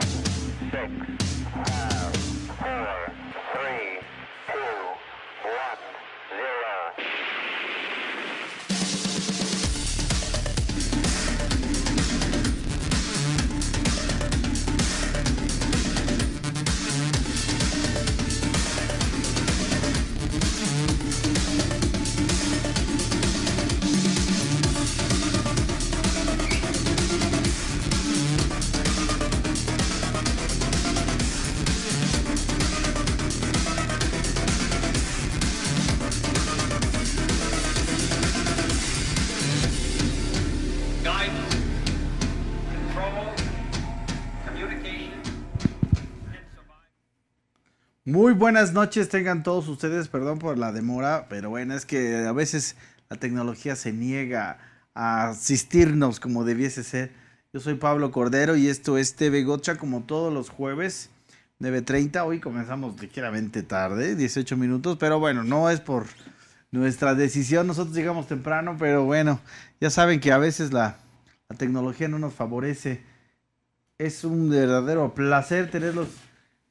seven, six, five. Muy buenas noches, tengan todos ustedes, perdón por la demora, pero bueno, es que a veces la tecnología se niega a asistirnos como debiese ser. Yo soy Pablo Cordero y esto es TV Gocha como todos los jueves, 9.30. Hoy comenzamos ligeramente tarde, 18 minutos, pero bueno, no es por nuestra decisión, nosotros llegamos temprano, pero bueno, ya saben que a veces la, la tecnología no nos favorece. Es un verdadero placer tenerlos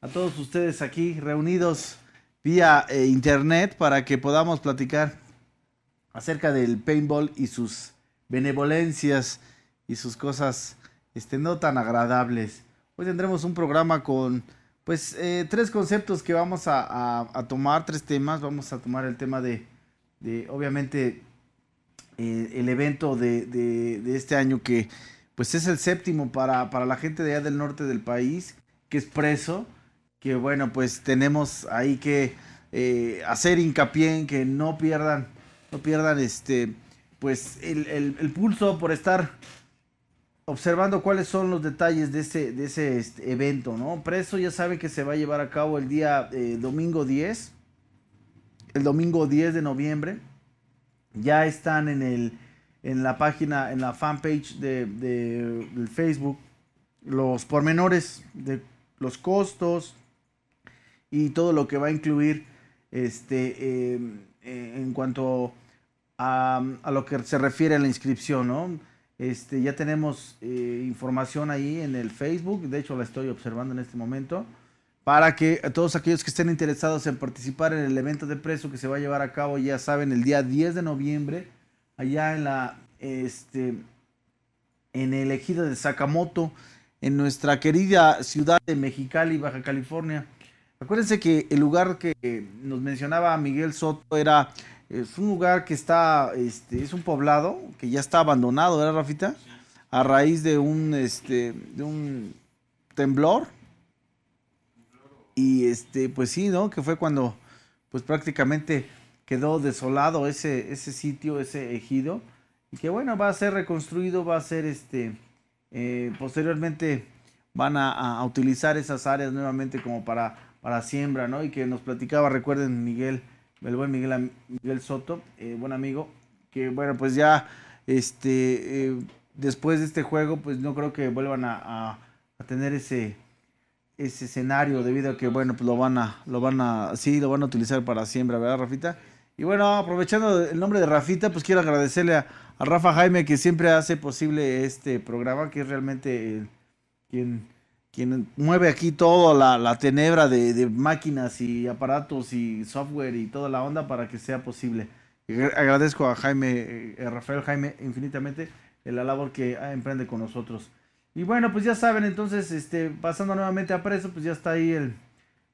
a todos ustedes aquí reunidos vía eh, internet para que podamos platicar acerca del paintball y sus benevolencias y sus cosas este, no tan agradables. Hoy tendremos un programa con pues eh, tres conceptos que vamos a, tomar, tres temas. Vamos a tomar el tema de, obviamente, eh, el evento de, este año que pues es el séptimo para, para la gente de allá del norte del país, que es preso que bueno, pues tenemos ahí que eh, hacer hincapié en que no pierdan, no pierdan este, pues el, pulso por estar observando cuáles son los detalles de ese, de ese este, evento, ¿no? Preso ya sabe que se va a llevar a cabo el día eh, domingo 10, el domingo 10 de noviembre. Ya están en, el, en la página, en la fanpage de, de, de Facebook los pormenores de los costos, y todo lo que va a incluir este, em, eh, en cuanto a, lo que se refiere a la inscripción, ¿no? Este, ya tenemos eh, información ahí en el Facebook, de hecho la estoy observando en este momento, para que todos aquellos que estén interesados en participar en el evento de preso que se va a llevar a cabo, ya saben, el día 10 de noviembre, allá en la, este, en el ejido de Sakamoto, en nuestra querida ciudad de Mexicali, Baja California. Acuérdense que el lugar que nos mencionaba Miguel Soto era es un lugar que está este es un poblado que ya está abandonado, ¿verdad, Rafita? A raíz de un este de un temblor. Y este pues sí, ¿no? Que fue cuando pues prácticamente quedó desolado ese ese sitio, ese ejido y que bueno, va a ser reconstruido, va a ser este eh, posteriormente van a utilizar esas áreas nuevamente como para para siembra, ¿no? Y que nos platicaba, recuerden, Miguel, el buen Miguel, Soto, eh, buen amigo, que bueno, pues ya, este, eh, después de este juego, pues no creo que vuelvan a, tener ese ese escenario debido a que bueno pues lo van a lo van a sí lo van a utilizar para siembra verdad Rafita y bueno, aprovechando el nombre de Rafita, pues quiero agradecerle a, Rafa Jaime que siempre hace posible este programa, que es realmente quien quien mueve aquí toda la, tenebra de, máquinas y aparatos y software y toda la onda para que sea posible. agradezco a Jaime, eh, a Rafael Jaime, infinitamente la labor que emprende con nosotros. Y bueno, pues ya saben, entonces, este, pasando nuevamente a preso, pues ya está ahí el.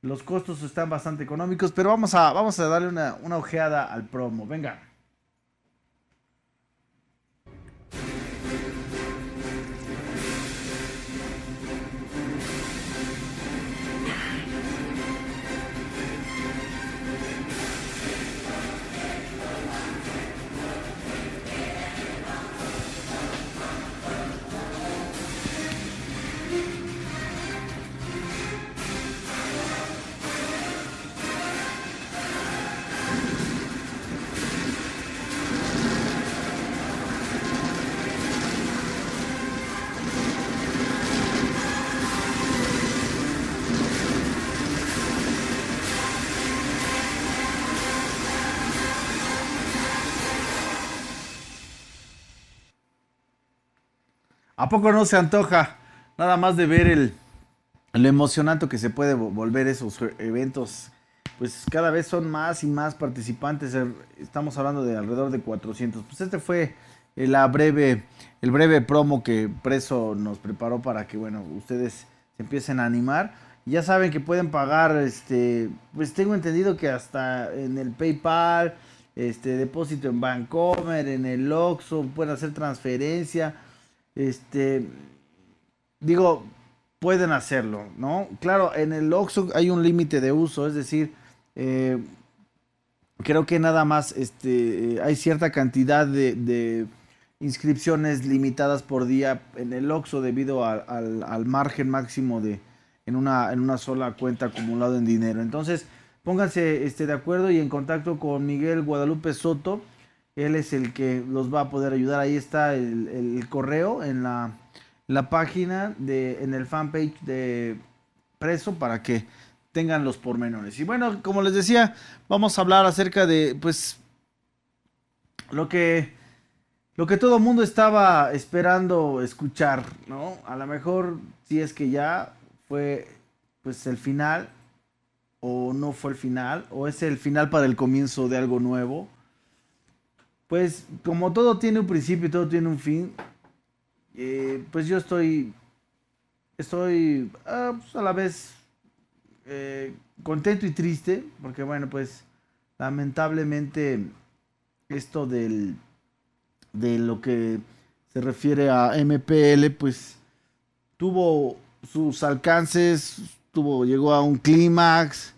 Los costos están bastante económicos, pero vamos a, vamos a darle una, una ojeada al promo. Venga. ¿A poco no se antoja? Nada más de ver el, lo emocionante que se puede volver esos e-, eventos. Pues cada vez son más y más participantes. Er, estamos hablando de alrededor de 400. Pues este fue eh, breve, el breve promo que Preso nos preparó para que, bueno, ustedes se empiecen a animar. Ya saben que pueden pagar, este, pues tengo entendido que hasta en el PayPal, este, depósito en Bancomer, en el Oxxo, pueden hacer transferencia este, digo, pueden hacerlo, ¿no? Claro, en el Oxxo hay un límite de uso, es decir, eh, creo que nada más este, eh, hay cierta cantidad de, inscripciones limitadas por día en el OXO debido al, margen máximo de en una, en una sola cuenta acumulado en dinero. Entonces, pónganse este, de acuerdo y en contacto con Miguel Guadalupe Soto él es el que los va a poder ayudar. Ahí está el, correo en la, página, de, en el fanpage de Preso para que tengan los pormenores. Y bueno, como les decía, vamos a hablar acerca de, pues, lo que, lo que todo mundo estaba esperando escuchar, ¿no? A lo mejor, si es que ya fue, pues, el final, o no fue el final, o es el final para el comienzo de algo nuevo pues como todo tiene un principio y todo tiene un fin, eh, pues yo estoy, estoy ah, pues, a la vez eh, contento y triste, porque bueno, pues lamentablemente esto del, de lo que se refiere a MPL, pues tuvo sus alcances, tuvo, llegó a un clímax,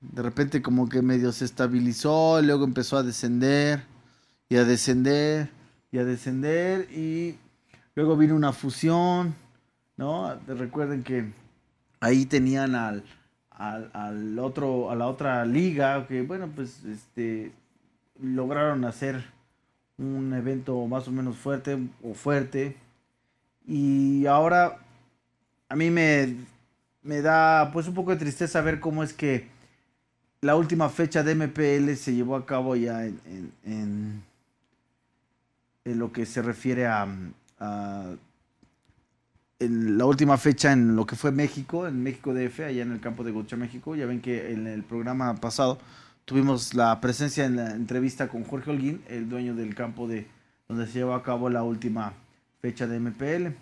de repente como que medio se estabilizó, luego empezó a descender y a descender y a descender y luego vino una fusión, ¿no? Recuerden que ahí tenían al, al, otro, a la otra liga, que bueno, pues este, lograron hacer un evento más o menos fuerte o fuerte. Y ahora a mí me, da pues un poco de tristeza ver cómo es que la última fecha de MPL se llevó a cabo ya en en lo que se refiere a, la última fecha en lo que fue México, en México DF, allá en el campo de Gocha México. Ya ven que en el programa pasado tuvimos la presencia en la entrevista con Jorge Holguín, el dueño del campo de donde se llevó a cabo la última fecha de MPL.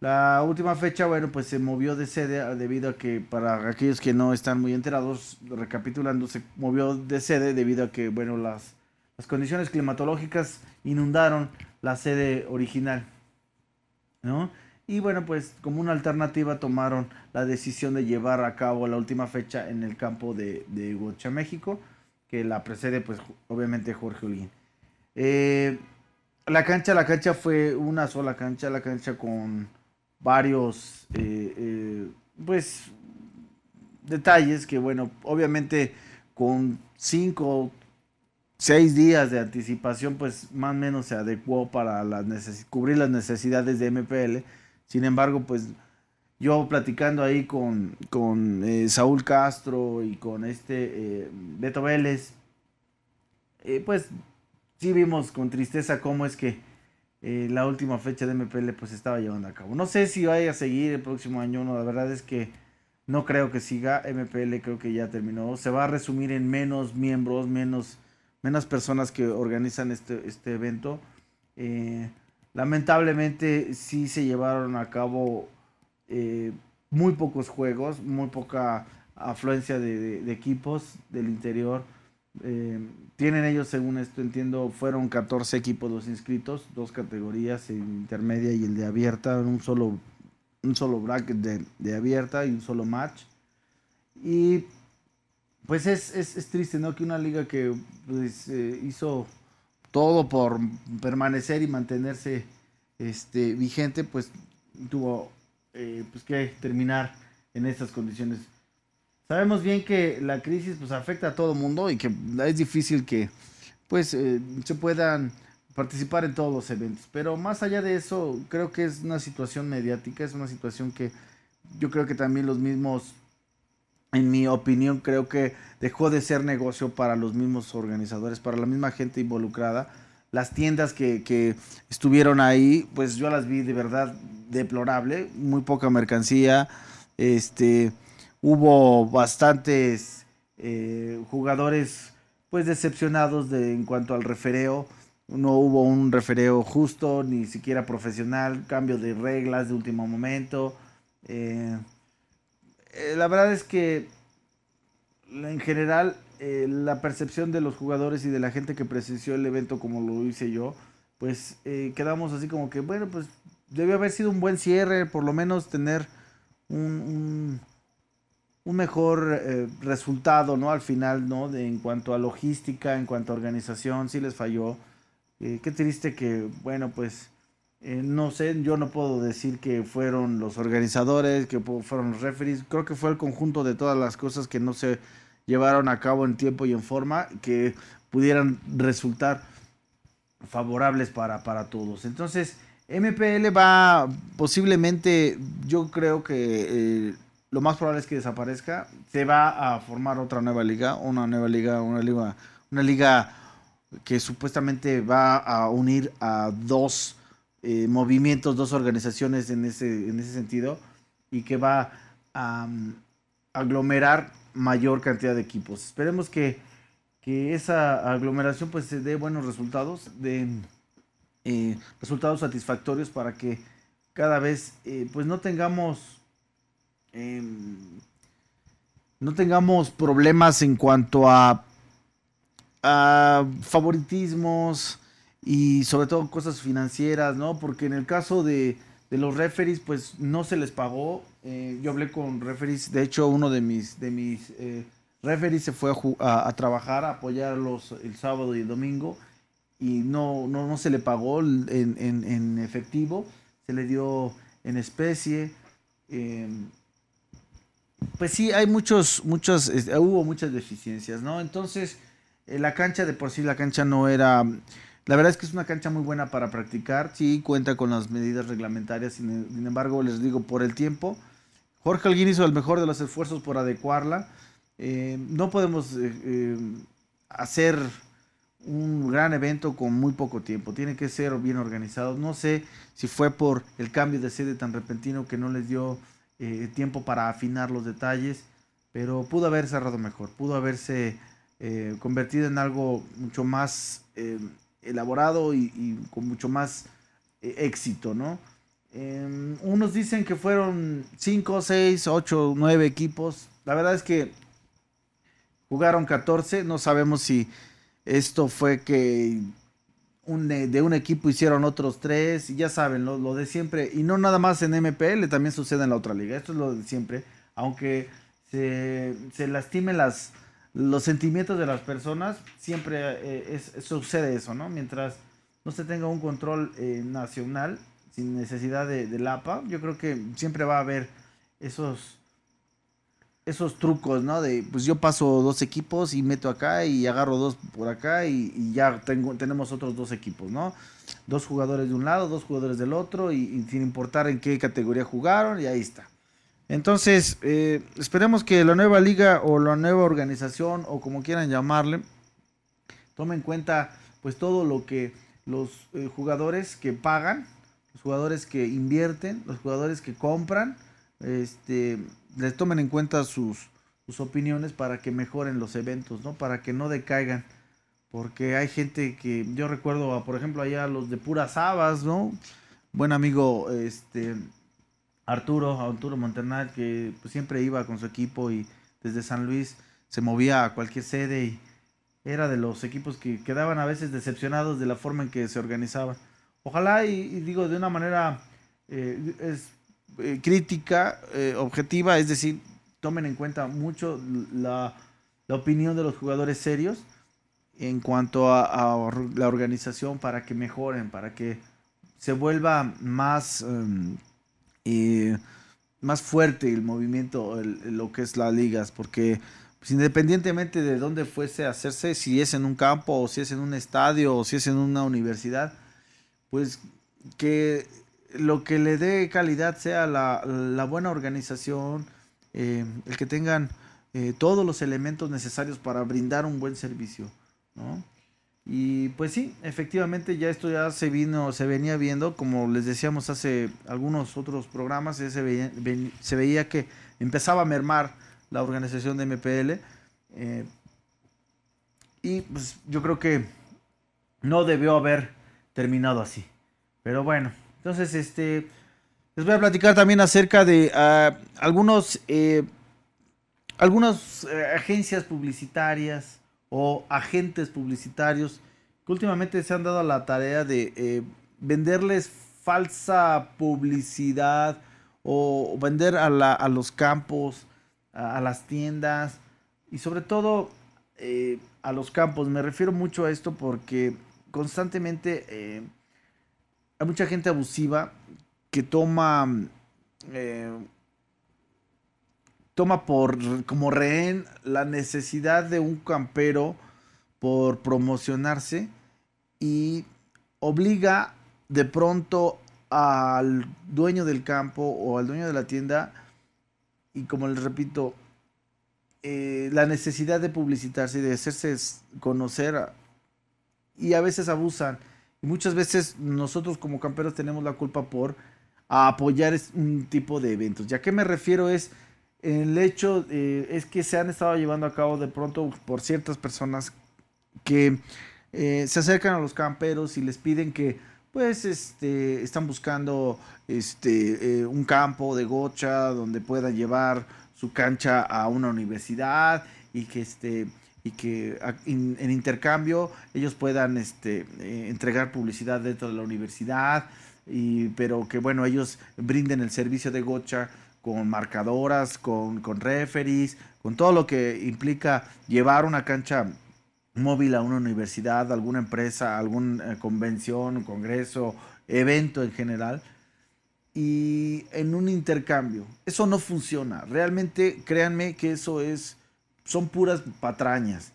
La última fecha, bueno, pues se movió de sede ah, debido a que para aquellos que no están muy enterados, recapitulando, se movió de sede debido a que, bueno, las las condiciones climatológicas inundaron la sede original. ¿no? Y bueno, pues como una alternativa tomaron la decisión de llevar a cabo la última fecha en el campo de, de México, que la precede pues obviamente Jorge Olguín. Eh, la cancha, la cancha fue una sola cancha, la cancha con varios, eh, eh, pues, detalles que bueno, obviamente con cinco seis días de anticipación, pues más o menos se adecuó para las cubrir las necesidades de MPL. Sin embargo, pues yo platicando ahí con, con eh, Saúl Castro y con este eh, Beto Vélez, eh, pues sí vimos con tristeza cómo es que la última fecha de MPL pues estaba llevando a cabo. No sé si vaya a seguir el próximo año, no, la verdad es que no creo que siga. MPL creo que ya terminó. Se va a resumir en menos miembros, menos menos personas que organizan este, este evento. Eh, lamentablemente sí se llevaron a cabo eh, muy pocos juegos, muy poca afluencia de, equipos del interior. Eh, tienen ellos, según esto entiendo, fueron 14 equipos inscritos, dos categorías, el intermedia y el de abierta, un solo, un solo bracket de, de abierta y un solo match. Y pues es, triste, ¿no? Que una liga que pues, eh, hizo todo por permanecer y mantenerse este, vigente, pues tuvo eh, pues, que terminar en estas condiciones. Sabemos bien que la crisis pues, afecta a todo el mundo y que es difícil que pues, eh, se puedan participar en todos los eventos. Pero más allá de eso, creo que es una situación mediática, es una situación que yo creo que también los mismos en mi opinión, creo que dejó de ser negocio para los mismos organizadores, para la misma gente involucrada. Las tiendas que, estuvieron ahí, pues yo las vi de verdad deplorable, muy poca mercancía, este, hubo bastantes eh, jugadores pues decepcionados en cuanto al refereo, no hubo un refereo justo, ni siquiera profesional, cambio de reglas de último momento. Eh, eh, la verdad es que en general eh, la percepción de los jugadores y de la gente que presenció el evento como lo hice yo, pues eh, quedamos así como que, bueno, pues debió haber sido un buen cierre, por lo menos tener un, mejor resultado, ¿no? Al final, ¿no? en cuanto a logística, en cuanto a organización, sí les falló. qué triste que, bueno, pues eh, no sé, yo no puedo decir que fueron los organizadores, que fueron los referees. Creo que fue el conjunto de todas las cosas que no se llevaron a cabo en tiempo y en forma que pudieran resultar favorables para, todos. Entonces, MPL va posiblemente, yo creo que eh, lo más probable es que desaparezca. Se va a formar otra nueva liga, una nueva liga, una liga, una liga que supuestamente va a unir a dos eh, movimientos, dos organizaciones en ese, sentido, y que va a mm, aglomerar mayor cantidad de equipos. Esperemos que, esa aglomeración pues se dé buenos resultados, de eh, resultados satisfactorios para que cada vez eh, pues no tengamos em, no tengamos problemas en cuanto a favoritismos, y sobre todo cosas financieras, ¿no? Porque en el caso de, los referees, pues no se les pagó. Eh, yo hablé con referees, de hecho uno de mis, de mis eh, referees se fue a, trabajar, a apoyarlos el sábado y el domingo y no, no, no se le pagó en, efectivo, se le dio en especie. Em, pues sí, hay muchos, muchos, eh, hubo muchas deficiencias, ¿no? Entonces, la cancha de por sí, la cancha no era la verdad es que es una cancha muy buena para practicar, sí cuenta con las medidas reglamentarias, sin, embargo, les digo, por el tiempo, Jorge Alguín hizo el mejor de los esfuerzos por adecuarla. Eh, no podemos eh, eh, hacer un gran evento con muy poco tiempo, tiene que ser bien organizado. No sé si fue por el cambio de sede tan repentino que no les dio tiempo para afinar los detalles, pero pudo haber cerrado mejor, pudo haberse convertido en algo mucho más elaborado y, con mucho más eh, éxito, ¿no? Em, unos dicen que fueron 5, 6, 8, 9 equipos. La verdad es que jugaron 14. No sabemos si esto fue que eh, de un equipo hicieron otros 3. Y ya saben, lo, de siempre. Y no nada más en MPL, también sucede en la otra liga. Esto es lo de siempre. Aunque se, se lastimen las, los sentimientos de las personas, siempre eh, es, sucede eso, ¿no? Mientras no se tenga un control eh, nacional, sin necesidad de, la APA, yo creo que siempre va a haber esos esos trucos, ¿no? De pues yo paso dos equipos y meto acá y agarro dos por acá y, ya tengo, tenemos otros dos equipos, ¿no? Dos jugadores de un lado, dos jugadores del otro y, sin importar en qué categoría jugaron y ahí está. Entonces, eh, esperemos que la nueva liga o la nueva organización o como quieran llamarle, tome en cuenta pues todo lo que los eh, jugadores que pagan, los jugadores que invierten, los jugadores que compran, este, les tomen en cuenta sus, opiniones para que mejoren los eventos, ¿no? Para que no decaigan. Porque hay gente que, yo recuerdo, por ejemplo, allá los de puras habas, ¿no? Buen amigo, este, Arturo, Arturo Montanar, que pues, siempre iba con su equipo y desde San Luis se movía a cualquier sede y era de los equipos que quedaban a veces decepcionados de la forma en que se organizaban. Ojalá y, digo de una manera eh, eh, crítica, eh, objetiva, es decir, tomen en cuenta mucho la, opinión de los jugadores serios en cuanto a, la organización para que mejoren, para que se vuelva más... Em, y más fuerte el movimiento, lo que es las ligas, porque pues, independientemente de dónde fuese a hacerse, si es en un campo, o si es en un estadio, o si es en una universidad, pues que lo que le dé calidad sea la, buena organización, eh, el que tengan eh, todos los elementos necesarios para brindar un buen servicio, ¿no? Y pues sí, efectivamente ya esto ya se vino, se venía viendo, como les decíamos hace algunos otros programas, se veía, que empezaba a mermar la organización de MPL. Eh, y pues yo creo que no debió haber terminado así. Pero bueno, entonces este les voy a platicar también acerca de ah, algunos eh, algunas eh, agencias publicitarias o agentes publicitarios que últimamente se han dado a la tarea de eh, venderles falsa publicidad o vender a, la, a los campos, a, las tiendas y sobre todo eh, a los campos. Me refiero mucho a esto porque constantemente eh, hay mucha gente abusiva que toma toma por como rehén la necesidad de un campero por promocionarse y obliga de pronto al dueño del campo o al dueño de la tienda y como les repito eh, la necesidad de publicitarse y de hacerse conocer y a veces abusan y muchas veces nosotros como camperos tenemos la culpa por apoyar un tipo de eventos ya que me refiero es el hecho eh, es que se han estado llevando a cabo de pronto por ciertas personas que eh, se acercan a los camperos y les piden que pues este están buscando este eh, un campo de gocha donde puedan llevar su cancha a una universidad y que este y que en, intercambio ellos puedan este, entregar publicidad dentro de la universidad, pero que bueno, ellos brinden el servicio de gocha con marcadoras, con, con con todo lo que implica llevar una cancha móvil a una universidad, a alguna empresa, alguna eh, convención, congreso, evento en general, y en un intercambio. Eso no funciona. Realmente, créanme que eso es, son puras patrañas.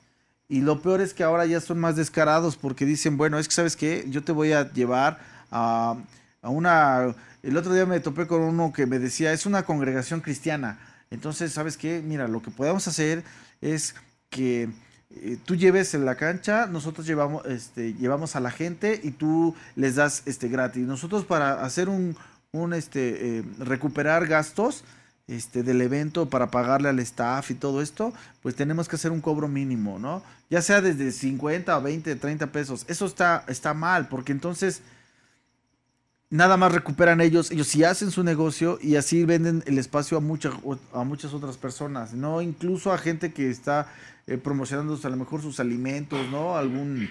Y lo peor es que ahora ya son más descarados porque dicen, bueno, es que sabes qué, yo te voy a llevar a una el otro día me topé con uno que me decía, es una congregación cristiana. Entonces, ¿sabes qué? Mira, lo que podemos hacer es que eh, tú lleves en la cancha, nosotros llevamos, este, llevamos a la gente y tú les das este, gratis. Nosotros para hacer un, este, eh, recuperar gastos este, del evento para pagarle al staff y todo esto, pues tenemos que hacer un cobro mínimo, ¿no? Ya sea desde 50 o 20, 30 pesos. Eso está, está mal, porque entonces nada más recuperan ellos, ellos sí hacen su negocio y así venden el espacio a, muchas a muchas otras personas, ¿no? Incluso a gente que está eh, promocionando a lo mejor sus alimentos, ¿no? Algún,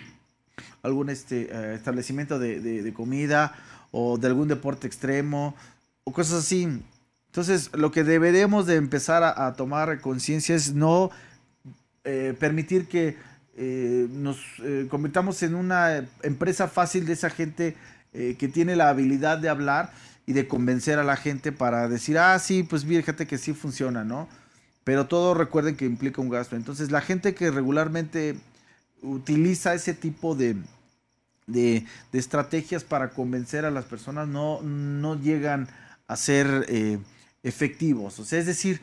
algún este, eh, establecimiento de, comida o de algún deporte extremo o cosas así. Entonces, lo que deberemos de empezar a, tomar conciencia es no eh, permitir que eh, nos convirtamos en una empresa fácil de esa gente eh, que tiene la habilidad de hablar y de convencer a la gente para decir, ah, sí, pues fíjate que sí funciona, ¿no? Pero todo recuerden que implica un gasto. Entonces la gente que regularmente utiliza ese tipo de, de, de estrategias para convencer a las personas no, no llegan a ser eh, efectivos. O sea, es decir,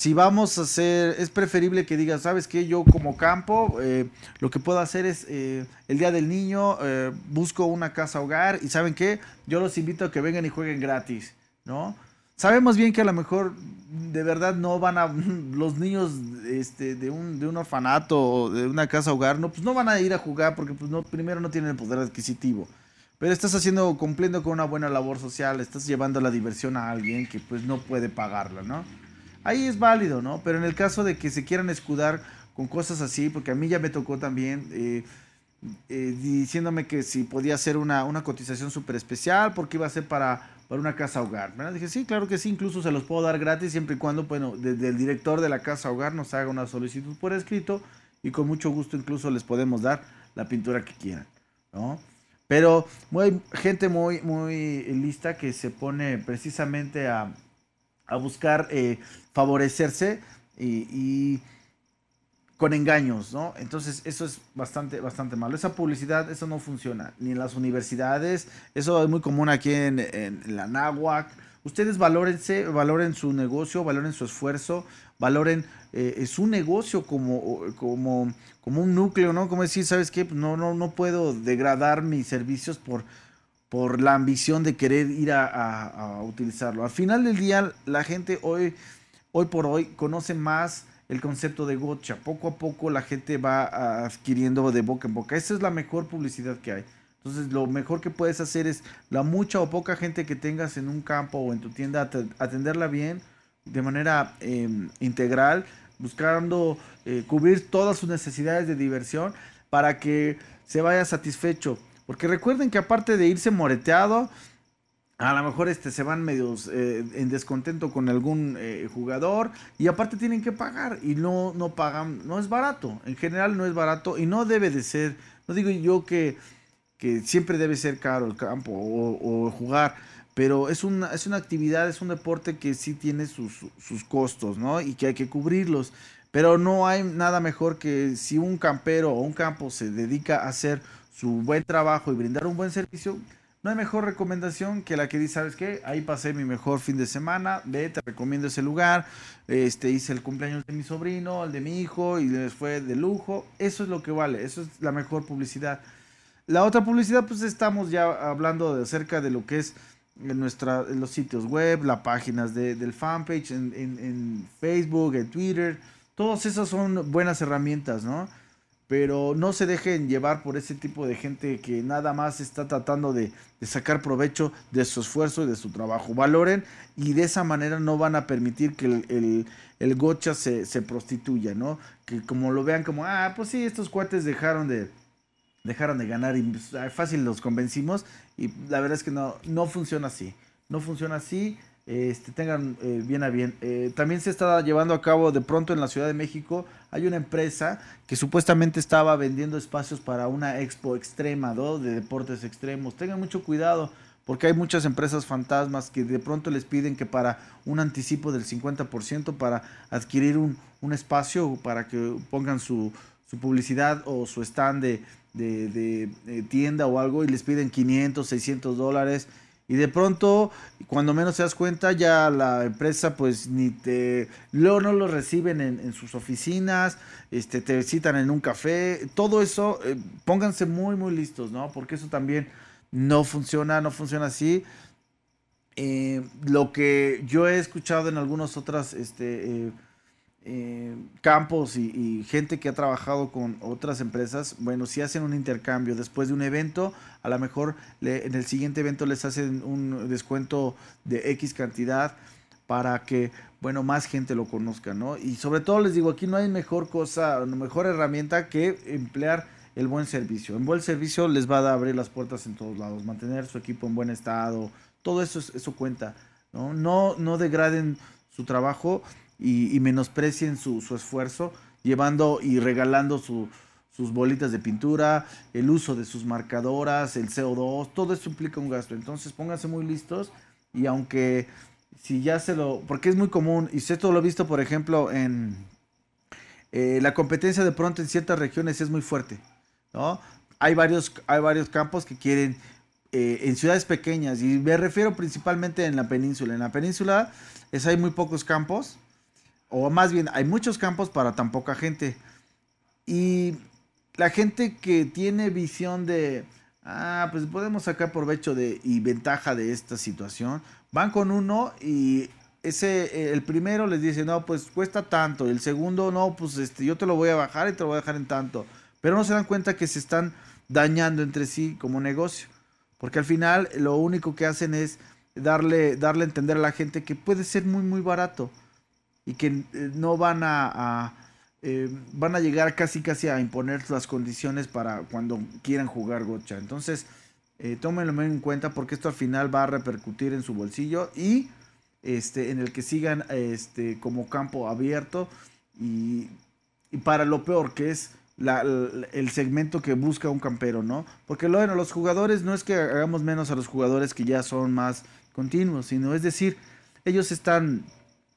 si vamos a hacer, es preferible que digas, ¿sabes qué? Yo como campo, eh, lo que puedo hacer es eh, el Día del Niño, eh, busco una casa hogar y ¿saben qué? Yo los invito a que vengan y jueguen gratis, ¿no? Sabemos bien que a lo mejor de verdad no van a, los niños este, de, un, de un orfanato o de una casa hogar, no, pues no van a ir a jugar porque pues no, primero no tienen el poder adquisitivo. Pero estás haciendo, cumpliendo con una buena labor social, estás llevando la diversión a alguien que pues no puede pagarla, ¿no? ahí es válido, ¿no? Pero en el caso de que se quieran escudar con cosas así, porque a mí ya me tocó también eh, eh, diciéndome que si podía hacer una, cotización súper especial, porque iba a ser para, una casa hogar. Dije, sí, claro que sí, incluso se los puedo dar gratis siempre y cuando, bueno, desde el director de la casa hogar nos haga una solicitud por escrito y con mucho gusto incluso les podemos dar la pintura que quieran, ¿no? Pero hay gente muy, muy lista que se pone precisamente a, a buscar eh, favorecerse y, con engaños, ¿no? Entonces eso es bastante, bastante malo. Esa publicidad, eso no funciona, ni en las universidades, eso es muy común aquí en, la náhuac. Ustedes valórense, valoren su negocio, valoren su esfuerzo, valoren eh, eh, su negocio como, como, como un núcleo, ¿no? Como decir, ¿sabes qué? No, no, no puedo degradar mis servicios por por la ambición de querer ir a, utilizarlo. Al final del día, la gente hoy, hoy por hoy conoce más el concepto de gotcha. Poco a poco la gente va adquiriendo de boca en boca. Esa es la mejor publicidad que hay. Entonces, lo mejor que puedes hacer es la mucha o poca gente que tengas en un campo o en tu tienda, atenderla bien, de manera em, integral, buscando eh, cubrir todas sus necesidades de diversión para que se vaya satisfecho porque recuerden que aparte de irse moreteado, a lo mejor este, se van medios eh, en descontento con algún eh, jugador y aparte tienen que pagar y no, no pagan, no es barato, en general no es barato y no debe de ser, no digo yo que, siempre debe ser caro el campo o, jugar, pero es una, es una actividad, es un deporte que sí tiene sus, sus costos, ¿no? Y que hay que cubrirlos, pero no hay nada mejor que si un campero o un campo se dedica a hacer su buen trabajo y brindar un buen servicio, no hay mejor recomendación que la que dice, ¿sabes qué? Ahí pasé mi mejor fin de semana, ve, te recomiendo ese lugar, este, hice el cumpleaños de mi sobrino, el de mi hijo, y les fue de lujo. Eso es lo que vale, eso es la mejor publicidad. La otra publicidad, pues estamos ya hablando de, acerca de lo que es en eh, nuestra, eh, los sitios web, las páginas del fanpage, en, en, en, Facebook, en Twitter. Todas esas son buenas herramientas, ¿no? pero no se dejen llevar por ese tipo de gente que nada más está tratando de, sacar provecho de su esfuerzo y de su trabajo. Valoren y de esa manera no van a permitir que el, gocha se, prostituya, ¿no? Que como lo vean como, ah, pues sí, estos cuates dejaron de, dejaron de ganar y pues, fácil los convencimos y la verdad es que no, no funciona así. No funciona así, este, tengan eh, bien a bien. Eh, también se está llevando a cabo de pronto en la Ciudad de México. Hay una empresa que supuestamente estaba vendiendo espacios para una expo extrema, De deportes extremos. Tengan mucho cuidado porque hay muchas empresas fantasmas que de pronto les piden que para un anticipo del 50% para adquirir un, espacio para que pongan su, su publicidad o su stand de, de, de eh, tienda o algo y les piden 500, 600 dólares y de pronto cuando menos se das cuenta ya la empresa pues ni te luego no lo reciben en, sus oficinas este te visitan en un café todo eso eh, pónganse muy muy listos no porque eso también no funciona no funciona así eh, lo que yo he escuchado en algunas otras este, eh, eh, campos y, gente que ha trabajado con otras empresas, bueno, si hacen un intercambio después de un evento, a lo mejor en el siguiente evento les hacen un descuento de X cantidad para que, bueno, más gente lo conozca, ¿no? Y sobre todo les digo, aquí no hay mejor cosa, mejor herramienta que emplear el buen servicio. En buen servicio les va a abrir las puertas en todos lados, mantener su equipo en buen estado, todo eso, eso cuenta, ¿no? No, no degraden su trabajo y, y menosprecien su, esfuerzo, llevando y regalando sus bolitas de pintura, el uso de sus marcadoras, el CO2, todo eso implica un gasto. Entonces pónganse muy listos y aunque si ya se lo, porque es muy común, y sé esto lo he visto por ejemplo en eh, la competencia de pronto en ciertas regiones es muy fuerte, ¿no? Hay varios, hay varios campos que quieren eh, en ciudades pequeñas, y me refiero principalmente en la península. En la península es, hay muy pocos campos, o más bien hay muchos campos para tan poca gente. Y la gente que tiene visión de, ah, pues podemos sacar provecho de, y ventaja de esta situación, van con uno y ese, el primero les dice, no, pues cuesta tanto, el segundo, no, pues este, yo te lo voy a bajar y te lo voy a dejar en tanto. Pero no se dan cuenta que se están dañando entre sí como negocio. Porque al final lo único que hacen es darle, darle a entender a la gente que puede ser muy, muy barato y que eh, no van a, eh, van a llegar casi casi a imponer las condiciones para cuando quieran jugar gocha. Entonces, eh, tómenlo en cuenta porque esto al final va a repercutir en su bolsillo y este, en el que sigan este, como campo abierto y, y para lo peor que es el segmento que busca un campero, ¿no? Porque bueno, los jugadores no es que hagamos menos a los jugadores que ya son más continuos, sino es decir, ellos están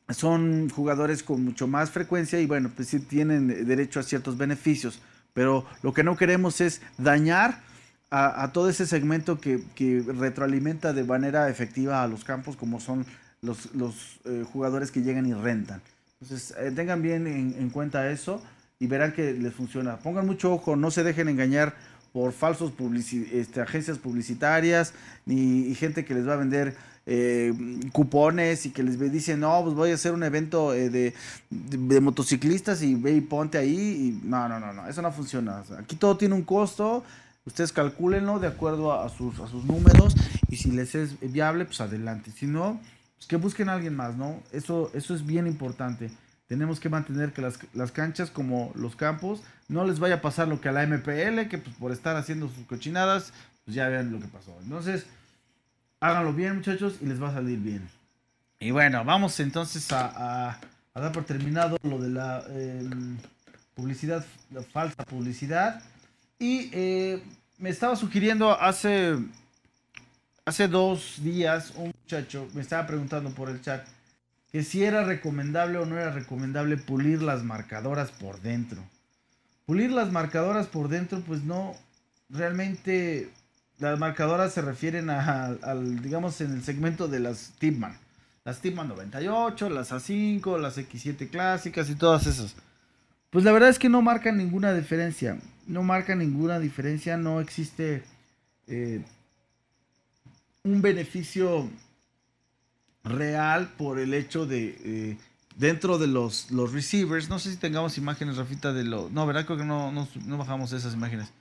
son jugadores con mucho más frecuencia y bueno, pues sí tienen derecho a ciertos beneficios, pero lo que no queremos es dañar a, todo ese segmento que, retroalimenta de manera efectiva a los campos como son los, los eh, jugadores que llegan y rentan. Entonces, eh, tengan bien en, cuenta eso y verán que les funciona. Pongan mucho ojo, no se dejen engañar por falsos este, agencias publicitarias ni gente que les va a vender eh, cupones y que les dicen, no, pues voy a hacer un evento eh, de, motociclistas y ve y ponte ahí. Y, no, no, no, no, eso no funciona. aquí todo tiene un costo. Ustedes calcúlenlo de acuerdo a, sus, a sus números y si les es viable, pues adelante. Si no, pues que busquen a alguien más, ¿no? Eso, eso es bien importante. Tenemos que mantener que las, canchas como los campos no les vaya a pasar lo que a la MPL, que pues por estar haciendo sus cochinadas, pues ya vean lo que pasó. Entonces, Háganlo bien, muchachos, y les va a salir bien. Y bueno, vamos entonces a, dar por terminado lo de la em, publicidad, la falsa publicidad. Y eh, me estaba sugiriendo hace, hace dos días un muchacho, me estaba preguntando por el chat, que si era recomendable o no era recomendable pulir las marcadoras por dentro. Pulir las marcadoras por dentro, pues no, realmente las marcadoras se refieren al, digamos, en el segmento de las Titman. Las Titman 98, las A5, las X7 clásicas y todas esas. Pues la verdad es que no marcan ninguna diferencia. No marca ninguna diferencia, no existe eh, un beneficio real por el hecho de eh, dentro de los, los receivers. No sé si tengamos imágenes, Rafita, de lo. No, ¿verdad? Creo que no bajamos esas imágenes.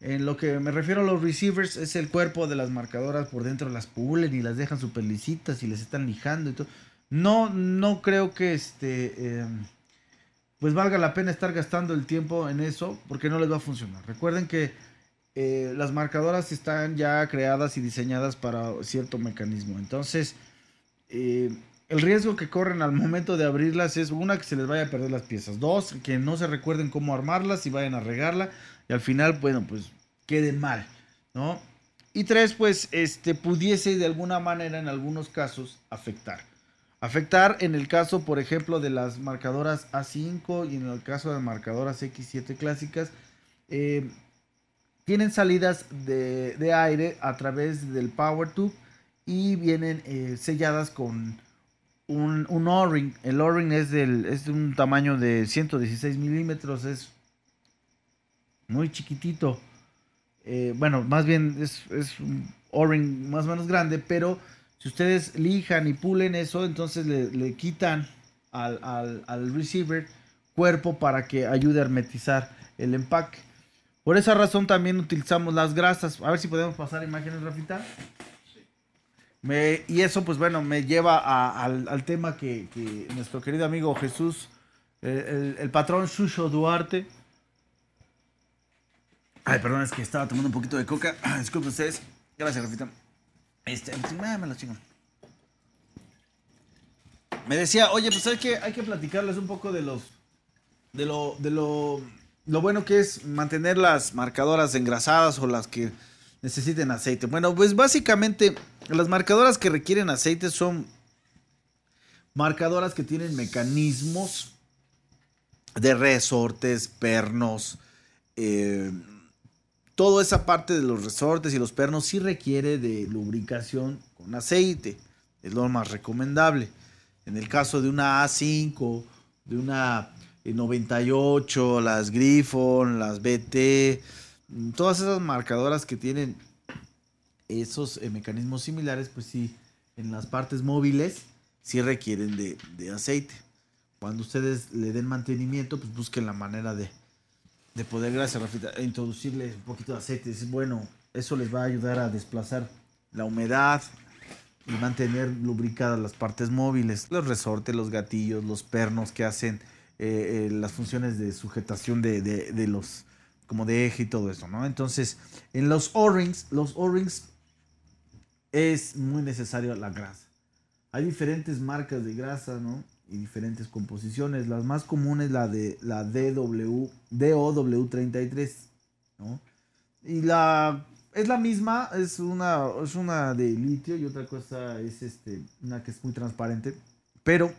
En lo que me refiero a los receivers, es el cuerpo de las marcadoras por dentro, las pulen y las dejan super lisitas y les están lijando y todo. No, no creo que este. Em, pues valga la pena estar gastando el tiempo en eso porque no les va a funcionar. Recuerden que eh, las marcadoras están ya creadas y diseñadas para cierto mecanismo. Entonces, eh, el riesgo que corren al momento de abrirlas es una que se les vaya a perder las piezas, dos que no se recuerden cómo armarlas y vayan a regarla, y al final, bueno, pues quede mal, ¿no? Y tres, pues, este, pudiese de alguna manera en algunos casos afectar. Afectar en el caso, por ejemplo, de las marcadoras A5 y en el caso de las marcadoras X7 clásicas, eh, tienen salidas de, aire a través del power tube y vienen eh, selladas con un, un O-ring. El O-ring es, es de un tamaño de 116 milímetros, es muy chiquitito. Eh, bueno, más bien es, un o más o menos grande, pero si ustedes lijan y pulen eso, entonces le, quitan al, receiver cuerpo para que ayude a hermetizar el empaque. Por esa razón también utilizamos las grasas. A ver si podemos pasar imágenes, Rafita. Me, y eso, pues bueno, me lleva al, tema que, nuestro querido amigo Jesús, eh, el, patrón suyo Duarte, Ay, perdón, es que estaba tomando un poquito de coca. Ah, disculpen ustedes. Gracias, Rafita. Este, pues, me lo chingo. Me decía, oye, pues hay que, hay que platicarles un poco de los. De lo. De lo. Lo bueno que es mantener las marcadoras engrasadas o las que necesiten aceite. Bueno, pues básicamente las marcadoras que requieren aceite son marcadoras que tienen mecanismos de resortes, pernos, eh, toda esa parte de los resortes y los pernos sí requiere de lubricación con aceite. Es lo más recomendable. En el caso de una A5, de una 98, eh, las Griffon, las BT, mm, todas esas marcadoras que tienen esos eh, mecanismos similares, pues sí, en las partes móviles sí requieren de, de aceite. Cuando ustedes le den mantenimiento, pues busquen la manera de, de poder, gracias Rafita, e introducirle un poquito de aceite. Es bueno, eso les va a ayudar a desplazar la humedad y mantener lubricadas las partes móviles, los resortes, los gatillos, los pernos que hacen eh, eh, las funciones de sujetación de, los, como de eje y todo eso, ¿no? Entonces, en los O-rings, los O-rings es muy necesario la grasa. Hay diferentes marcas de grasa, ¿no? y diferentes composiciones. Las más comunes la de la DW, DOW33, Y la es la misma, es una es una de litio y otra cosa es este, una que es muy transparente, pero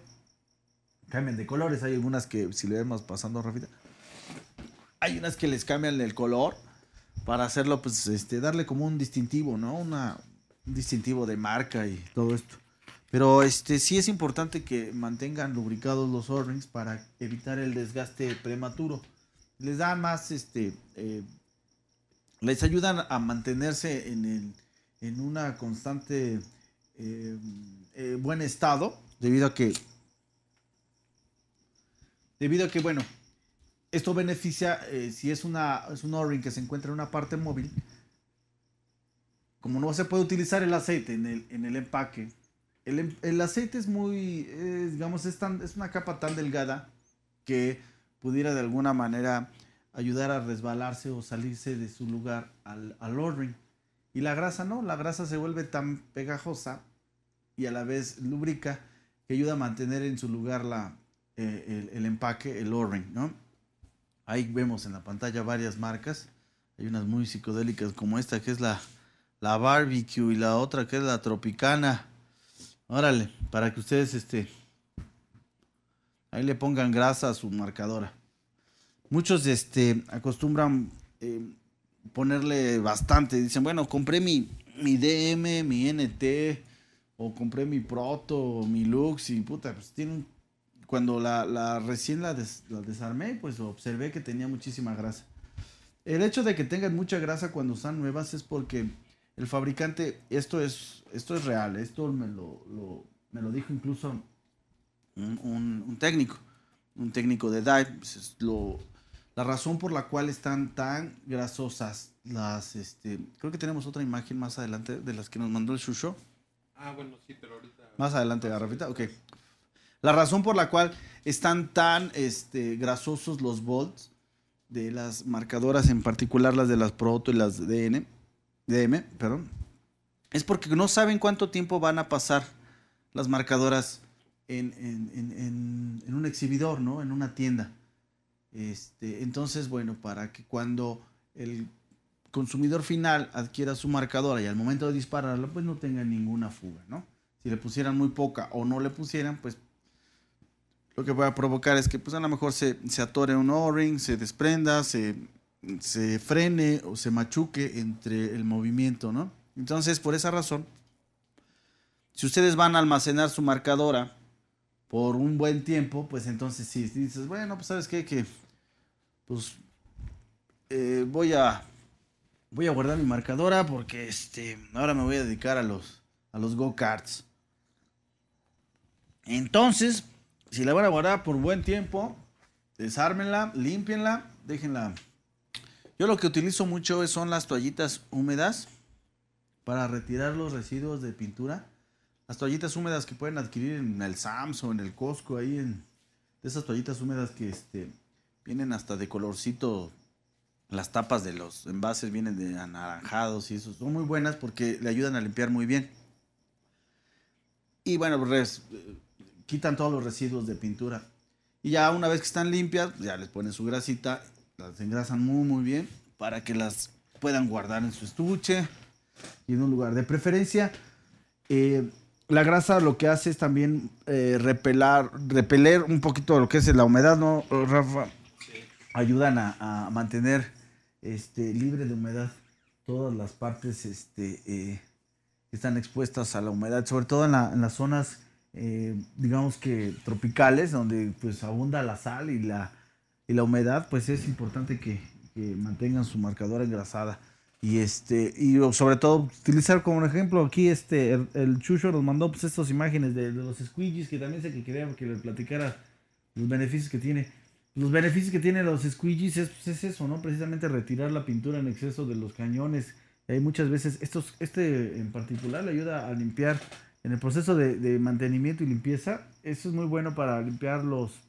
cambian de colores, hay algunas que si le vemos pasando Rafita, hay unas que les cambian el color para hacerlo pues este darle como un distintivo, ¿no? Una un distintivo de marca y todo esto. Pero este sí es importante que mantengan lubricados los O-rings para evitar el desgaste prematuro. Les da más, este, eh, les ayudan a mantenerse en, el, en una constante eh, eh, buen estado, debido a que, debido a que, bueno, esto beneficia si es, una, es un O-ring que se encuentra en una parte móvil, como no se puede utilizar el aceite en el, en el empaque, Em, el, aceite es muy, digamos, es, es una capa tan delgada que pudiera de alguna manera ayudar a resbalarse o salirse de su lugar al, al Y la grasa no, la grasa se vuelve tan pegajosa y a la vez lubrica que ayuda a mantener en su lugar eh, el, empaque, el o ¿no? Ahí vemos en la pantalla varias marcas. Hay unas muy psicodélicas como esta que es la, la barbecue y la otra que es la tropicana. Órale, para que ustedes este ahí le pongan grasa a su marcadora. Muchos este acostumbran eh, ponerle bastante, dicen, bueno, compré mi mi DM, mi NT o compré mi Proto, mi Lux y puta, pues tienen cuando la, recién la, desarmé, pues observé que tenía muchísima grasa. El hecho de que tengan mucha grasa cuando están nuevas es porque el fabricante, esto es, esto es real, esto me lo, me lo dijo incluso un, técnico, un técnico de dive, pues lo, la razón por la cual están tan grasosas las, este, creo que tenemos otra imagen más adelante de las que nos mandó el Shusho. Ah, bueno, sí, pero ahorita... Más adelante, ah, Garrafita, ok. La razón por la cual están tan este, grasosos los bolts de las marcadoras, en particular las de las Proto y las DN, DM, perdón, es porque no saben cuánto tiempo van a pasar las marcadoras en, un exhibidor, ¿no? En una tienda. Este, entonces, bueno, para que cuando el consumidor final adquiera su marcadora y al momento de dispararla, pues no tenga ninguna fuga, ¿no? Si le pusieran muy poca o no le pusieran, pues lo que va a provocar es que pues a lo mejor se, se atore un O-ring, se desprenda, se se frene o se machuque entre el movimiento, ¿no? Entonces, por esa razón, si ustedes van a almacenar su marcadora por un buen tiempo, pues entonces sí. dices, bueno, pues sabes qué, que pues eh, voy a voy a guardar mi marcadora porque este ahora me voy a dedicar a los a los go-karts. Entonces, si la van a guardar por buen tiempo, desármenla, límpienla, déjenla yo lo que utilizo mucho son las toallitas húmedas para retirar los residuos de pintura. Las toallitas húmedas que pueden adquirir en el Samsung, en el Costco, ahí en esas toallitas húmedas que este vienen hasta de colorcito las tapas de los envases vienen de anaranjados y eso son muy buenas porque le ayudan a limpiar muy bien. Y bueno, quitan todos los residuos de pintura. Y ya una vez que están limpias, ya les ponen su grasita las engrasan muy muy bien para que las puedan guardar en su estuche y en un lugar de preferencia. Eh, la grasa lo que hace es también eh, repelar, repeler un poquito lo que es la humedad, ¿no, Rafa? Ayudan a, mantener este, libre de humedad todas las partes este, eh, que están expuestas a la humedad, sobre todo en, en las zonas, digamos que tropicales, donde pues abunda la sal y la, y la humedad, pues es importante que, mantengan su marcadora engrasada. Y este, y sobre todo utilizar como un ejemplo aquí este el, Chucho nos mandó pues estas imágenes de, los squeegees que también sé que quería que le platicara los beneficios que tiene. Los beneficios que tienen los squeegees pues, es, eso, ¿no? Precisamente retirar la pintura en exceso de los cañones. Hay muchas veces, estos, este en particular le ayuda a limpiar en el proceso de, de mantenimiento y limpieza. Esto es muy bueno para limpiar los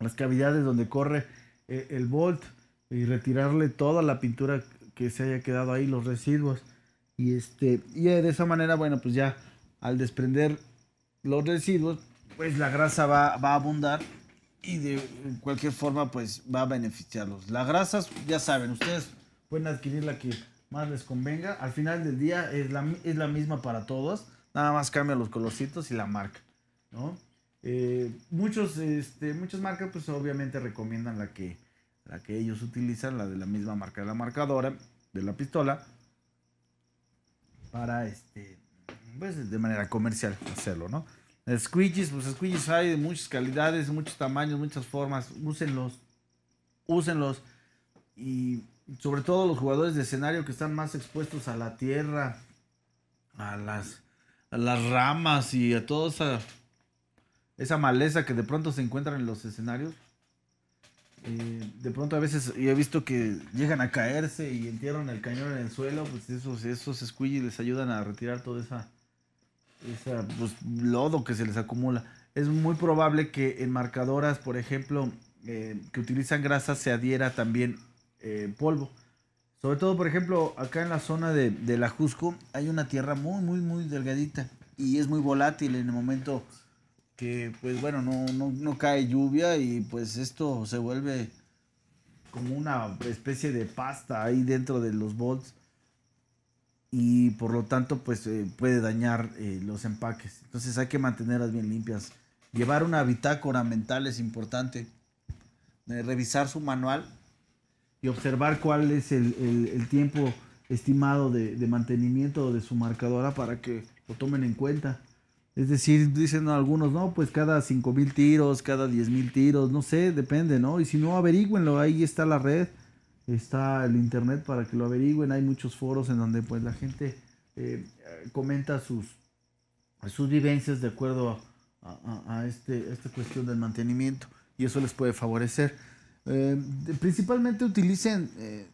las cavidades donde corre eh, el bolt y retirarle toda la pintura que se haya quedado ahí, los residuos. Y, este, y eh, de esa manera, bueno, pues ya al desprender los residuos, pues la grasa va, a abundar y de cualquier forma, pues va a beneficiarlos. Las grasas, ya saben, ustedes pueden adquirir la que más les convenga. Al final del día es la, es la misma para todos, nada más cambia los colorcitos y la marca, ¿no? Eh, muchos, este, muchas marcas, pues obviamente recomiendan la que, que ellos utilizan, la de la misma marca de la marcadora, de la pistola, para, este, pues de manera comercial hacerlo, ¿no? Squeegees, pues squeegees hay de muchas calidades, muchos tamaños, muchas formas, úsenlos, úsenlos y sobre todo los jugadores de escenario que están más expuestos a la tierra, a las, a las ramas y a todos esa esa maleza que de pronto se encuentra en los escenarios. Eh, de pronto a veces he visto que llegan a caerse y entierran el cañón en el suelo, pues esos, esos les ayudan a retirar todo esa, pues, lodo que se les acumula. Es muy probable que en marcadoras, por ejemplo, eh, que utilizan grasa, se adhiera también eh, polvo. Sobre todo, por ejemplo, acá en la zona de, de la Jusco hay una tierra muy, muy, muy delgadita y es muy volátil en el momento que pues bueno, no, cae lluvia y pues esto se vuelve como una especie de pasta ahí dentro de los bots y por lo tanto pues eh, puede dañar eh, los empaques. Entonces hay que mantenerlas bien limpias. Llevar una bitácora mental es importante. Eh, revisar su manual y observar cuál es el, tiempo estimado de, de, mantenimiento de su marcadora para que lo tomen en cuenta. Es decir, dicen algunos, no, pues cada cinco mil tiros, cada 10 mil tiros, no sé, depende, ¿no? Y si no, averigüenlo, ahí está la red, está el internet para que lo averigüen, hay muchos foros en donde pues la gente eh, comenta sus, sus vivencias de acuerdo este, a, esta cuestión del mantenimiento y eso les puede favorecer. Eh, principalmente utilicen eh,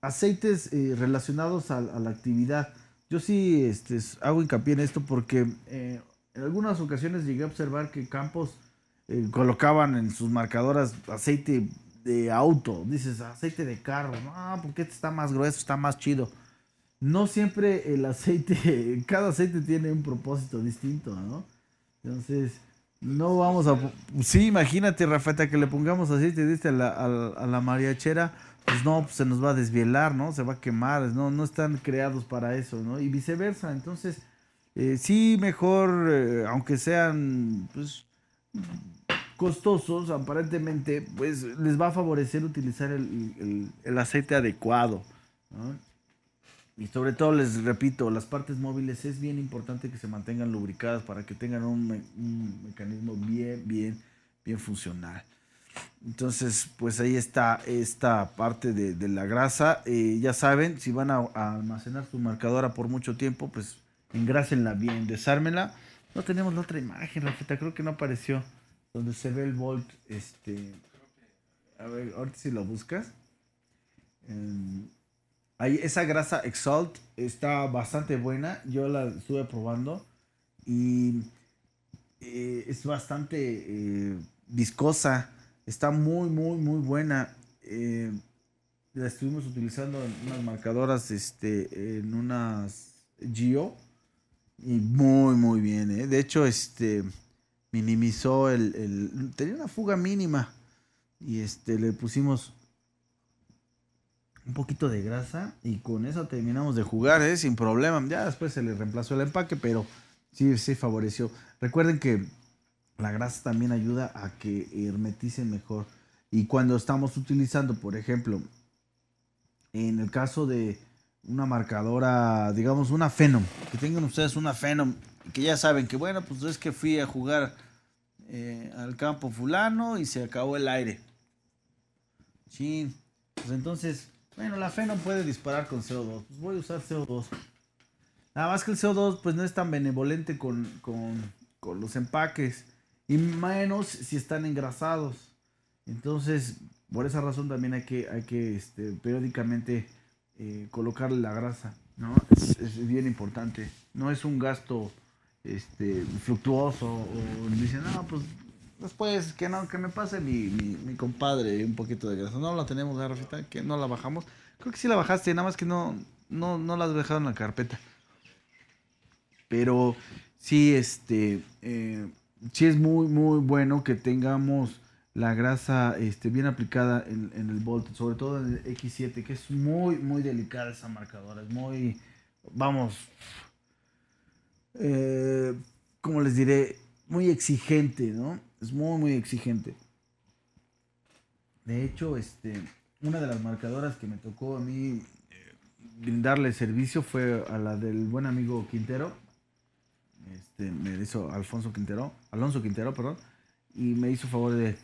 aceites relacionados a la actividad yo sí este, hago hincapié en esto porque eh, en algunas ocasiones llegué a observar que Campos eh, colocaban en sus marcadoras aceite de auto, dices aceite de carro, ah, porque este está más grueso, está más chido. No siempre el aceite, cada aceite tiene un propósito distinto, ¿no? Entonces, no vamos a... Sí, imagínate, Rafeta, que le pongamos aceite, diste a la, a la mariachera pues no, pues se nos va a desvielar, ¿no? Se va a quemar, no, no están creados para eso, ¿no? Y viceversa, entonces, eh, sí, mejor, eh, aunque sean, pues, costosos, aparentemente, pues les va a favorecer utilizar el, aceite adecuado, Y sobre todo, les repito, las partes móviles es bien importante que se mantengan lubricadas para que tengan un mecanismo bien, bien, bien funcional. Entonces, pues ahí está esta parte de, la grasa. Eh, ya saben, si van a, almacenar su marcadora por mucho tiempo, pues engrásenla bien, desármenla. No tenemos la otra imagen, Rafita, creo que no apareció. Donde se ve el Volt, este... A ver, ahorita si lo buscas. Eh, ahí, esa grasa Exalt está bastante buena. Yo la estuve probando. Y eh, es bastante viscosa Está muy, muy, muy buena. Eh, la estuvimos utilizando en unas marcadoras, este, en unas Gio. Y muy, muy bien. ¿eh? De hecho, este, minimizó el, Tenía una fuga mínima. Y este, le pusimos un poquito de grasa. Y con eso terminamos de jugar, ¿eh? sin problema. Ya después se le reemplazó el empaque, pero sí, sí favoreció. Recuerden que la grasa también ayuda a que hermetice mejor. Y cuando estamos utilizando, por ejemplo, en el caso de una marcadora, digamos una Phenom, que tengan ustedes una Phenom, que ya saben que bueno, pues es que fui a jugar eh, al campo fulano y se acabó el aire. Sí, pues entonces, bueno, la Phenom puede disparar con CO2. Pues voy a usar CO2. Nada más que el CO2 pues no es tan benevolente con, con los empaques y menos si están engrasados. Entonces, por esa razón también hay que, hay que este, periódicamente eh, colocarle la grasa, ¿no? Es, bien importante. No es un gasto este, fluctuoso dicen, no, pues después que no, que me pase mi, compadre un poquito de grasa. No la tenemos, Rafita, que no la bajamos. Creo que sí la bajaste, nada más que no, no, no la has dejado en la carpeta. Pero sí, este... Eh, sí es muy, muy bueno que tengamos la grasa este, bien aplicada en, el bolt, sobre todo en el X7, que es muy, muy delicada esa marcadora. Es muy, vamos, eh, como les diré, muy exigente, ¿no? Es muy, muy exigente. De hecho, este, una de las marcadoras que me tocó a mí eh, brindarle servicio fue a la del buen amigo Quintero este, me hizo Alfonso Quintero, Alonso Quintero, perdón, y me hizo favor de,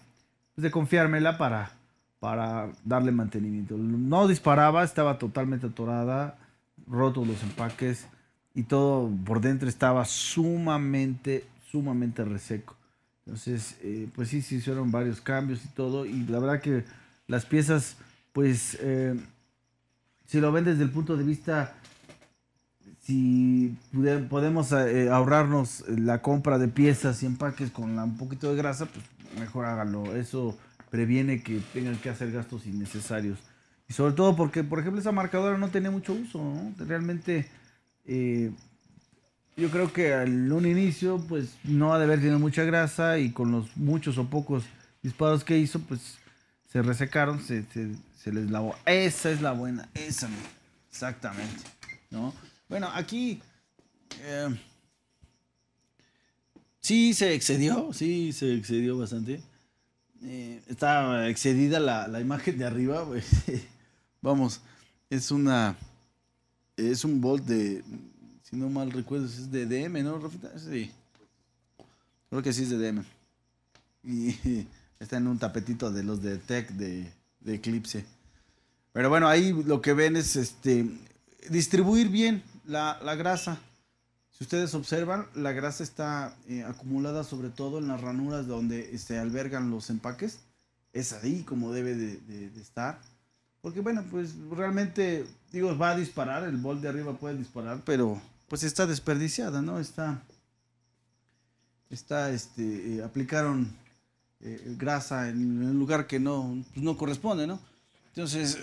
pues, de confiármela para, para darle mantenimiento. No disparaba, estaba totalmente atorada, rotos los empaques y todo por dentro estaba sumamente, sumamente reseco. Entonces, eh, pues sí, se hicieron varios cambios y todo, y la verdad que las piezas, pues, eh, si lo ven desde el punto de vista si podemos eh, ahorrarnos la compra de piezas y empaques con un poquito de grasa, pues mejor háganlo. Eso previene que tengan que hacer gastos innecesarios. Y sobre todo porque, por ejemplo, esa marcadora no tenía mucho uso, ¿no? Realmente, eh, yo creo que al un inicio, pues no ha de haber tenido mucha grasa y con los muchos o pocos disparos que hizo, pues se resecaron, se, se, se les lavó. Esa es la buena, esa, exactamente, ¿no? Bueno, aquí eh, sí se excedió, sí se excedió bastante. Eh, está excedida la, imagen de arriba, pues, Vamos, es una. Es un Bolt de. Si no mal recuerdo, es de DM, ¿no, Rafita? Sí. Creo que sí es de DM. Y está en un tapetito de los de Tech de, de Eclipse. Pero bueno, ahí lo que ven es este distribuir bien la, la grasa. Si ustedes observan, la grasa está eh, acumulada sobre todo en las ranuras donde se este, albergan los empaques. Es ahí como debe de, estar. Porque bueno, pues realmente, digo, va a disparar, el bol de arriba puede disparar, pero pues está desperdiciada, ¿no? Está, está, este, eh, aplicaron eh, grasa en un lugar que no, pues, no corresponde, ¿no? Entonces,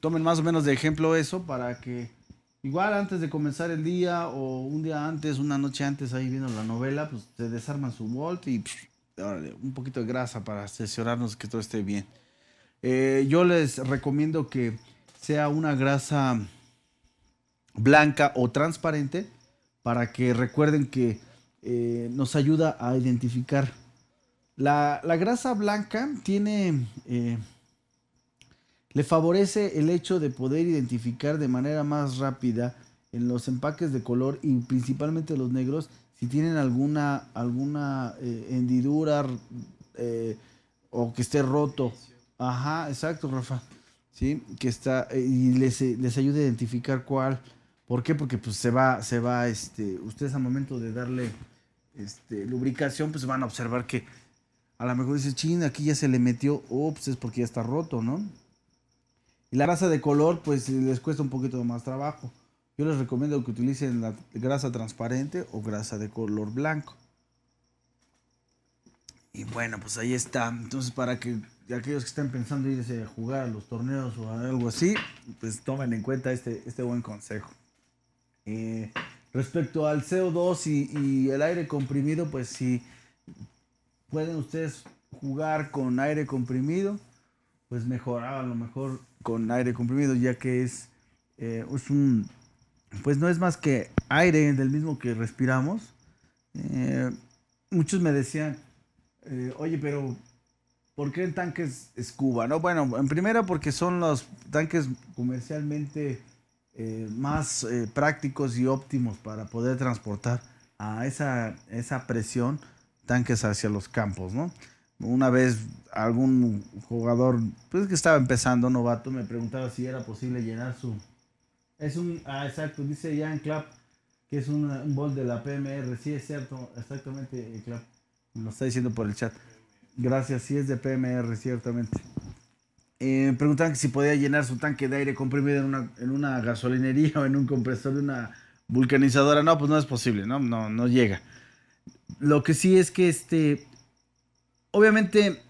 tomen más o menos de ejemplo eso para que Igual antes de comenzar el día o un día antes, una noche antes ahí viendo la novela, pues se desarman su volt y un poquito de grasa para asesorarnos que todo esté bien. Eh, yo les recomiendo que sea una grasa blanca o transparente para que recuerden que eh, nos ayuda a identificar. La, grasa blanca tiene... Eh, le favorece el hecho de poder identificar de manera más rápida en los empaques de color y principalmente los negros si tienen alguna, alguna eh, hendidura eh, o que esté roto. Ajá, exacto, Rafa. Sí, que está eh, y les, ayuda a identificar cuál. ¿Por qué? Porque pues se va, se va, este, ustedes al momento de darle este, lubricación, pues van a observar que a lo mejor dice, ching aquí ya se le metió, oh, pues, es porque ya está roto, ¿no? Y la grasa de color, pues les cuesta un poquito más trabajo. Yo les recomiendo que utilicen la grasa transparente o grasa de color blanco. Y bueno, pues ahí está. Entonces, para que aquellos que estén pensando irse a jugar a los torneos o algo así, pues tomen en cuenta este, este buen consejo. Eh, respecto al CO2 y, y, el aire comprimido, pues si pueden ustedes jugar con aire comprimido, pues mejorar a lo mejor con aire comprimido, ya que eh, es, un, pues no es más que aire del mismo que respiramos. Eh, muchos me decían, eh, oye, pero ¿por qué el tanques es, No, bueno, en primera porque son los tanques comercialmente más prácticos y óptimos para poder transportar a esa presión tanques hacia los campos, ¿no? Una vez algún jugador, pues que estaba empezando, novato, me preguntaba si era posible llenar su... Es un... Ah, exacto, dice Jan Klapp, que es un, bol de la PMR. Sí, es cierto, exactamente, eh, Clapp. Lo está diciendo por el chat. Gracias, sí es de PMR, ciertamente. me eh, preguntaban si podía llenar su tanque de aire comprimido en una, en una gasolinería o en un compresor de una vulcanizadora. No, pues no es posible, ¿no? No, no llega. Lo que sí es que este obviamente,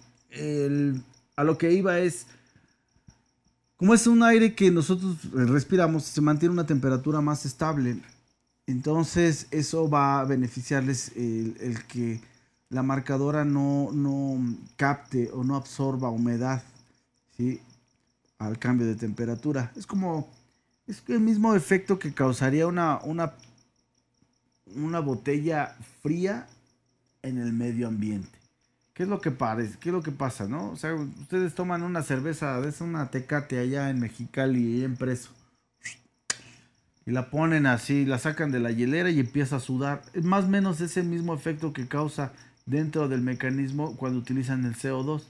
a lo que iba es, como es un aire que nosotros respiramos, se mantiene una temperatura más estable. Entonces eso va a beneficiarles el, que la marcadora no, capte o no absorba humedad al cambio de temperatura. Es como es el mismo efecto que causaría una, una, una botella fría en el medio ambiente. ¿Qué es lo que parece? ¿Qué es lo que pasa, no? O sea, ustedes toman una cerveza, es una tecate allá en Mexicali, en preso. Y la ponen así, la sacan de la hielera y empieza a sudar. Es más o menos ese mismo efecto que causa dentro del mecanismo cuando utilizan el CO2.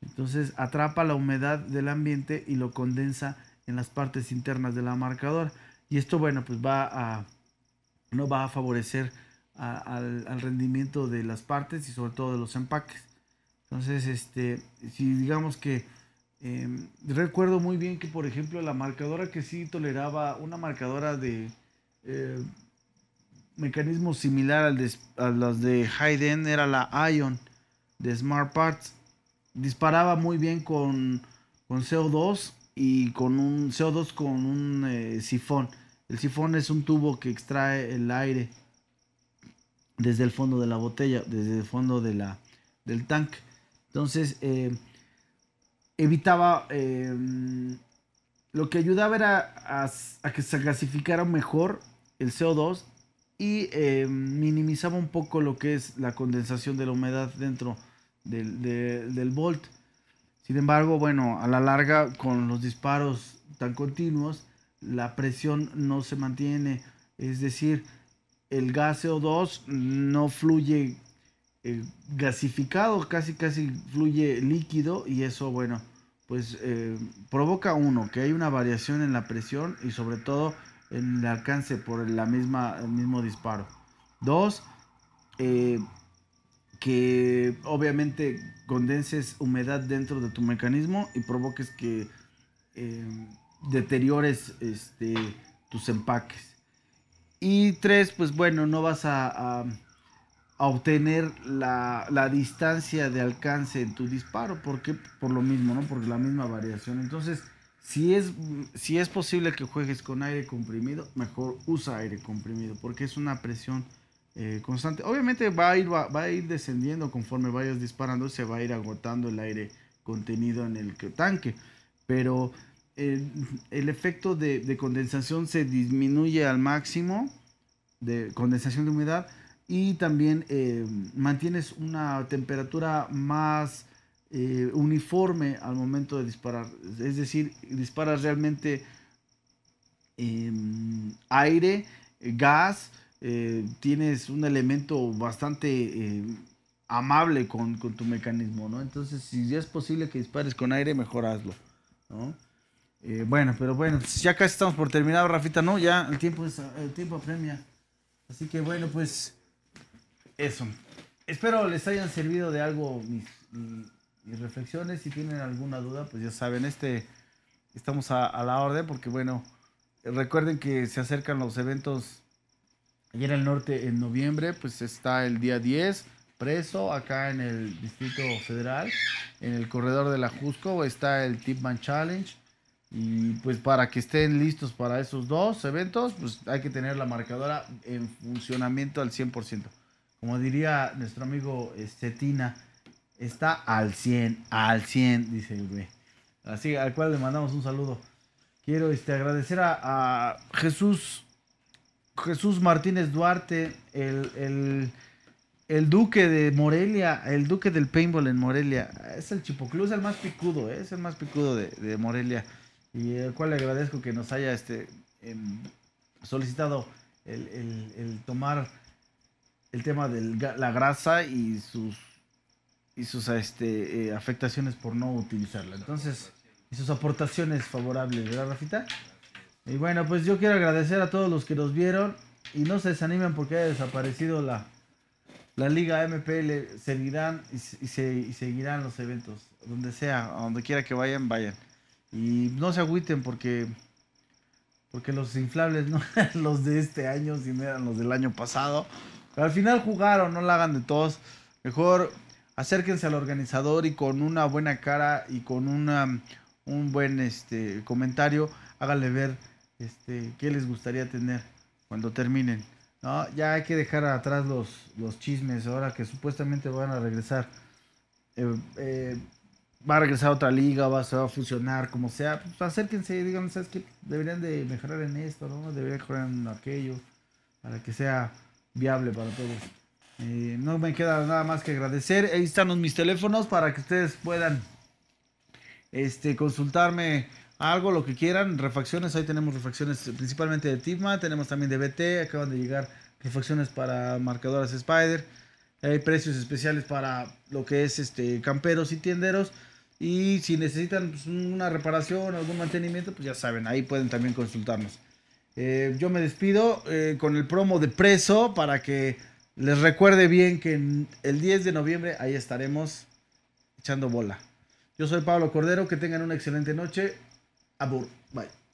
Entonces atrapa la humedad del ambiente y lo condensa en las partes internas de la marcadora. Y esto, bueno, pues va a, no va a favorecer al, rendimiento de las partes y sobre todo de los empaques. Entonces, este, si digamos que em, recuerdo muy bien que, por ejemplo, la marcadora que sí toleraba, una marcadora de eh, mecanismo similar al de, a las de Hayden era la Ion de Smart Parts. Disparaba muy bien con, con CO2 y con un CO2 con un eh, sifón. El sifón es un tubo que extrae el aire desde el fondo de la botella, desde el fondo de la, del tanque. Entonces, eh, evitaba, em, lo que ayudaba era a, que se gasificara mejor el CO2 y em, minimizaba un poco lo que es la condensación de la humedad dentro del, del Volt. Sin embargo, bueno, a la larga, con los disparos tan continuos, la presión no se mantiene. Es decir, el gas CO2 no fluye eh, gasificado, casi casi fluye líquido y eso, bueno, pues eh, provoca uno, que hay una variación en la presión y sobre todo en el alcance por la misma, el mismo disparo. Dos, eh, que obviamente condenses humedad dentro de tu mecanismo y provoques que deteriores este, tus empaques. Y tres, pues bueno, no vas a, obtener la, distancia de alcance en tu disparo, porque por lo mismo, ¿no? porque la misma variación. Entonces, si es, si es posible que juegues con aire comprimido, mejor usa aire comprimido, porque es una presión eh, constante. Obviamente va a, ir, va a ir descendiendo conforme vayas disparando, se va a ir agotando el aire contenido en el tanque, pero el, efecto de, condensación se disminuye al máximo, de condensación de humedad, y también eh, mantienes una temperatura más eh, uniforme al momento de disparar. Es decir, disparas realmente em, aire, gas, eh, tienes un elemento bastante amable con, con, tu mecanismo, ¿no? Entonces, si ya es posible que dispares con aire, mejor hazlo, ¿no? Eh, bueno, pero bueno, ya casi estamos por terminado Rafita, ¿no? Ya el tiempo, es, el tiempo apremia. Así que bueno, pues eso. Espero les hayan servido de algo mis, reflexiones. Si tienen alguna duda, pues ya saben, este estamos a, la orden porque bueno, recuerden que se acercan los eventos allá en el norte en noviembre, pues está el día 10 preso acá en el Distrito Federal, en el corredor de la Jusco está el Tipman Challenge y pues para que estén listos para esos dos eventos, pues hay que tener la marcadora en funcionamiento al 100%. Como diría nuestro amigo este, Tina está al 100, al 100, dice el güey. Así, al cual le mandamos un saludo. Quiero este, agradecer a, Jesús, Jesús Martínez Duarte, el, duque de Morelia, el duque del paintball en Morelia. Es el Chipoclú, es el más picudo, ¿eh? es el más picudo de Morelia y al cual le agradezco que nos haya este, em, solicitado el, tomar el tema de la grasa y sus, y sus este, eh, afectaciones por no utilizarla. Entonces, y sus aportaciones favorables, ¿verdad, Rafita? Y bueno, pues yo quiero agradecer a todos los que nos vieron y no se desanimen porque ha desaparecido la, la Liga MPL. Seguirán y, se, seguirán los eventos, donde sea, a donde quiera que vayan, vayan. Y no se agüiten porque porque los inflables no eran los de este año, sino eran los del año pasado. Pero al final jugaron, no la hagan de todos. Mejor acérquense al organizador y con una buena cara y con una, un buen este, comentario, háganle ver este, qué les gustaría tener cuando terminen. Ya hay que dejar atrás los, chismes ahora que supuestamente van a regresar. eh, eh va a regresar a otra liga, va, a funcionar como sea. Pues acérquense y digan, ¿sabes qué? Deberían de mejorar en esto, ¿no? Deberían mejorar en aquello, para que sea viable para todos. Eh, no me queda nada más que agradecer. Ahí están mis teléfonos para que ustedes puedan este, consultarme algo, lo que quieran. Refacciones, ahí tenemos refacciones principalmente de Tigma, tenemos también de BT, acaban de llegar refacciones para marcadoras Spider. Hay precios especiales para lo que es este camperos y tienderos. Y si necesitan pues, una reparación, algún mantenimiento, pues ya saben, ahí pueden también consultarnos. Eh, yo me despido eh, con el promo de preso para que les recuerde bien que el 10 de noviembre ahí estaremos echando bola. Yo soy Pablo Cordero, que tengan una excelente noche. Abur, bye.